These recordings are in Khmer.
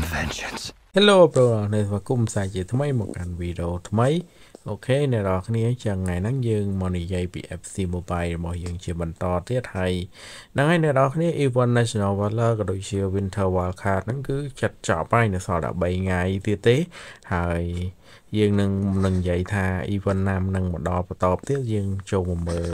some vengeance Hello ប្រូនៅស្វាគមន៍សាជាថ្មីមកកាន់វីដេអូថ្មីអូខេអ្នកនរគ្នាចឹងថ្ងៃហ្នឹងយើងមកនិយាយពី FC Mobile របស់យើងជាបន្តទៀតហើយហ្នឹងហើយអ្នកនរគ្នា Event National Valor ក៏ដូចជា Winter Wildcard ហ្នឹងគឺចាត់ចប់ហើយនៅសល់តែ3ថ្ងៃទៀតទេហើយយើងនឹងនឹងនិយាយថា event ណាមនឹងមកដល់បន្តទៀតយើងចូលមកមើល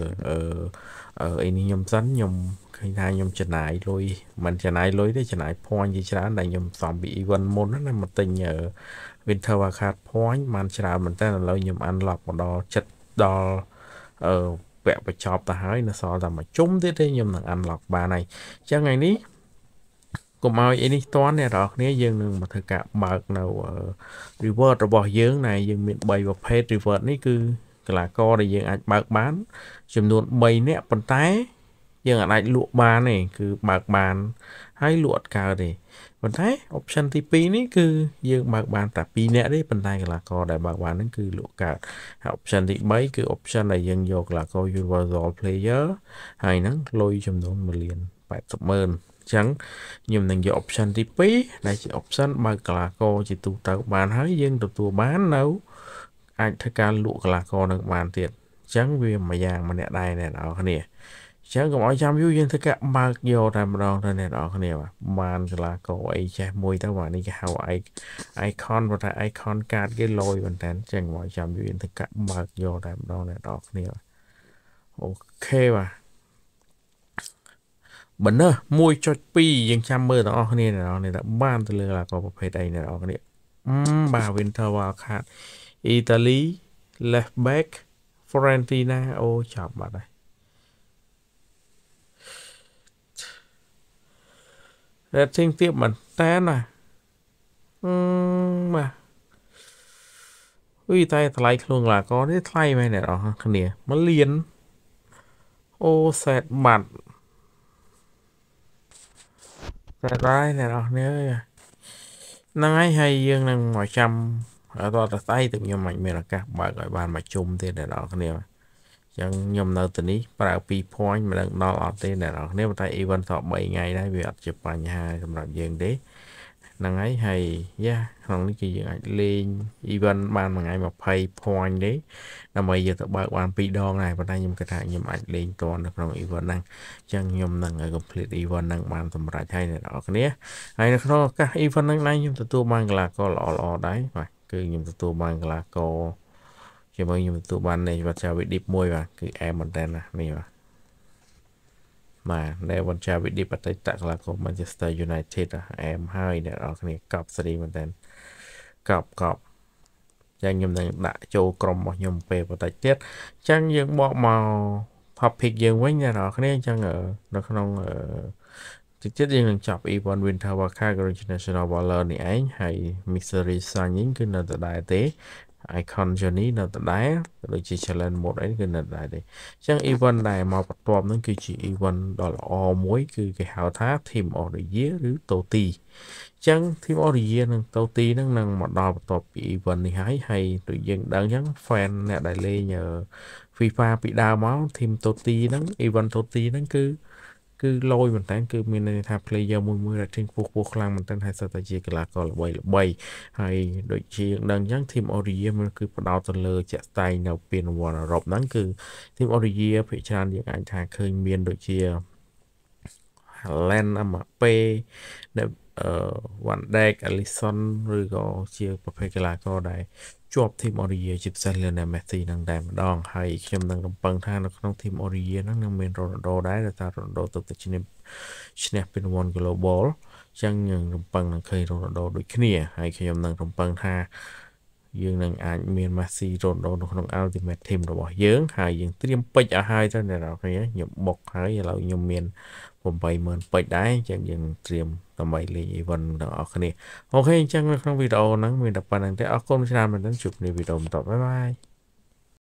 អឺអីនេះខ្ញុំសិនខ្ញុំឃើញថាខ្ញុំចំណាយលុយមិនចំណាយលុយទេចំណាយ point ជាច្រើនដែលខ្ញុំសំពី event មុនណាមកទិញ winter card point បានច្រើនមែនតើឥឡូវខ្ញុំ unlock មកដល់ចិត្តដល់អឺវគ្គបញ្ចប់ទៅហើយនៅសល់តែមួយជុំទៀតទេខ្ញុំនឹង unlock បានហើយអញ្ចឹងថ្ងៃនេះកុំឲ្យអីនេះតន់អ្នកនរគ្នាយើងនឹងមកធ្វើការបើកនៅ reward របស់យើងដែលយើងមាន3ប្រភេទ reward នេះគឺកលាករដែលយើងអាចបើកបានចំនួន3នាក់ប៉ុន្តែ យើងអាចលក់បានទេគឺបើកបានហើយលក់អត់កើតទេប៉ុន្តែ option ទី2នេះគឺយើងបើកបានតែ2នាក់ទេប៉ុន្តែកលាករដែលបើកបានហ្នឹងគឺលក់កើតហើយ option ទី3គឺ option ដែលយើងយកកលាករ universal player ហើយហ្នឹងលុយចំនួន1លាន80ម៉ឺនចឹងខ្ញុំនឹងយក option ទី2ដែលជា option បើកលាករជាទូទៅបានហើយយើងទទួលបាននៅ អាចធ្វើការលក់កលាករនឹងបានទៀតចឹងវាមួយយ៉ាងម្នាក់ដែរអ្នកនរគ្នាចឹងកុំឲ្យចាំយូរយើងធ្វើការបើកយកតែម្ដងទៅអ្នកនរគ្នាបានកលាករអីចេះមួយទៅបាទនេះគេហៅ icon ប៉ុន្តែ icon card គេលយមែនតើចឹងកុំឲ្យចាំយូរយើងធ្វើការបើកយកតែម្ដងអ្នកនរគ្នាអូខេបាទបណ្ណើស1.2យើងចាំមើលទាំងអស់គ្នាអ្នកនរនេះថាបានទៅលើអាករប្រភេទអីអ្នកនរគ្នាបាទ Winter Wildcard អ៊ីតាលី left back Fiorentina អូចាប់បាត់ហើយរ៉េតធីងទៀតមែនតែណាអឺបាទអ៊ុយតែថ្លៃខ្លួនកីឡាករនេះថ្លៃមែនអ្នកនរគ្នាមួយលានអូសែតបាត់សប្បាយអ្នកនរគ្នាហ្នឹងហើយហើយយើងនឹងមកចាំអត់តស្អីទៅខ្ញុំមិនមានឱកាសបើកឲ្យបានមកជុំទេអ្នកនរគ្នាអញ្ចឹងខ្ញុំនៅទីនេះប្រើ2 point មិនដឹងដល់អត់ទេអ្នកនរគ្នាតែ event សល់3ថ្ងៃដែរវាអត់ជាបញ្ហាសម្រាប់យើងទេហ្នឹងហើយហើយយ៉ាក្នុងនេះគឺយើងអាចលេង event បានមួយថ្ងៃ20 point ទេដើម្បីយកទៅបើកបាន2ដងដែរប៉ុន្តែខ្ញុំគិតថាខ្ញុំអាចលេងតនៅក្នុង event ហ្នឹងអញ្ចឹងខ្ញុំនឹងឲ្យ complete event ហ្នឹងបានសម្រេចហើយអ្នកនរគ្នាហើយនៅក្នុងឱកាស event ហ្នឹងដែរខ្ញុំទទួលបានកីឡាករល្អល្អដែរបាទគឺខ្ញុំទទួលបានកីឡាករជាមួយខ្ញុំទទួលបាននៃវិទ្យាវិឌីប1បាទគឺអែមមែនតើណានេះបាទបាទនៅវណ្ណចាវិឌីបតិតកីឡាករ Manchester United អែមហើយអ្នកនរគ្នាកប់ស្រីមែនតើកប់កប់ចឹងខ្ញុំនឹងដាក់ចូលក្រុមរបស់ខ្ញុំពេលបន្តិចទៀតចឹងយើងបកមក topic យើងវិញអ្នកនរគ្នាចឹងនៅក្នុងតិចទៀតយើងនឹងចាប់ Evan Winter Walker International Baller នេះឯងហើយ Mystery Signing គឺនៅដដែលទេ icon journey នៅដដែលដូចជា challenge mode អីគឺនៅដដែលទេអញ្ចឹង event ដែលមកបន្ទាប់ហ្នឹងគឺជា event ដ៏ល្អមួយ គឺគេហៅថា team of the year ឬ TOTY អញ្ចឹង team of the year និង TOTY ហ្នឹងនឹងមកដល់បន្ទាប់ពី event នេះហើយហើយដូចយើងដឹងអញ្ចឹង fan អ្នកដែលលេង FIFA ពីដើមមក team TOTY ហ្នឹង event TOTY ហ្នឹងគឺគឺលយមែនតើគឺមានន័យថា player មួយមួយរត់ជើងខ្ពស់ខ្ពស់ខ្លាំងមែនតើហើយសិតតែជាកីឡាករល្បីល្បីហើយដូចជាដឹងអញ្ចឹង team Origin มันគឺផ្ដោតទៅលើជាក់ស្ដែងនៅពានរង្វាន់អឺរ៉ុបហ្នឹងគឺ team Origin ភាគច្រើនយើងអាចថាឃើញមានដូចជា Haaland អាម៉ាប៉េ Van Dijk Alisson ឬក៏ជា ប្រភេទកីឡាករដែលជាប់ team Origin ជាពិសេស Lionel Messi នឹងតែម្ដងហើយខ្ញុំនឹងរំពឹងថានៅក្នុង team Origin ហ្នឹងនឹងមាន Ronaldo ដែរដែលថា Ronaldo ទៅទៅឈ្នះឈ្នះពានរង្វាន់ Global អញ្ចឹងយើងរំពឹងនឹងឃើញ Ronaldo ដូចគ្នាហើយខ្ញុំនឹងរំពឹងថាយើងនឹងអាចមាន Messi Ronaldo នៅក្នុង Ultimate Team របស់យើងហើយយើងត្រៀមពេជ្រឲ្យហើយទៅអ្នកនរគ្នាខ្ញុំបុកហើយឥឡូវខ្ញុំមាន80000ពេជ្រដែរអញ្ចឹងយើងត្រៀមដើម្បីលេង event ទាំងអស់គ្នាអូខេអញ្ចឹងនៅក្នុងវីដេអូហ្នឹងមានតែប៉ុណ្្នឹងទេអរគុណច្រើនមែនទែនជួបគ្នាវីដេអូបន្តបាយបាយ